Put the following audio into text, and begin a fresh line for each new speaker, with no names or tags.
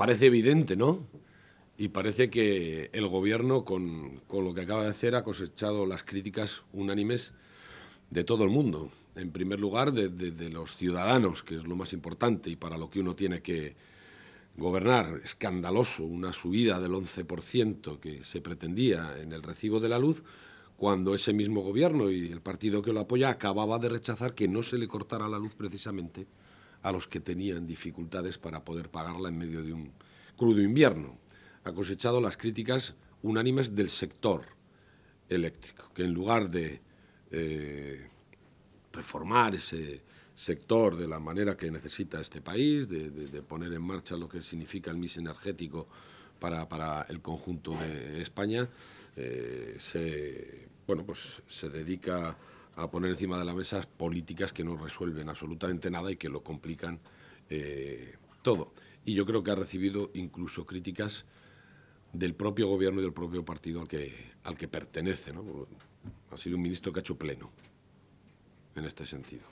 parece evidente, ¿no? Y parece que el gobierno, con, lo que acaba de hacer, ha cosechado las críticas unánimes de todo el mundo. En primer lugar, de, los ciudadanos, que es lo más importante y para lo que uno tiene que gobernar. Escandaloso, una subida del 11% que se pretendía en el recibo de la luz, cuando ese mismo gobierno y el partido que lo apoya acababa de rechazar que no se le cortara la luz precisamente a los que tenían dificultades para poder pagarla en medio de un crudo invierno. Ha cosechado las críticas unánimes del sector eléctrico, que en lugar de eh,
reformar
ese sector de la manera que necesita este país, de, poner en marcha lo que significa el mix energético para, el conjunto de España, eh, se, bueno, pues, se dedica a poner encima de la mesa políticas que no resuelven absolutamente nada y que lo complican eh, todo. Y yo creo que ha recibido incluso críticas del propio gobierno y del propio partido al que, al que pertenece. Ha sido un ministro que ha hecho pleno en este sentido.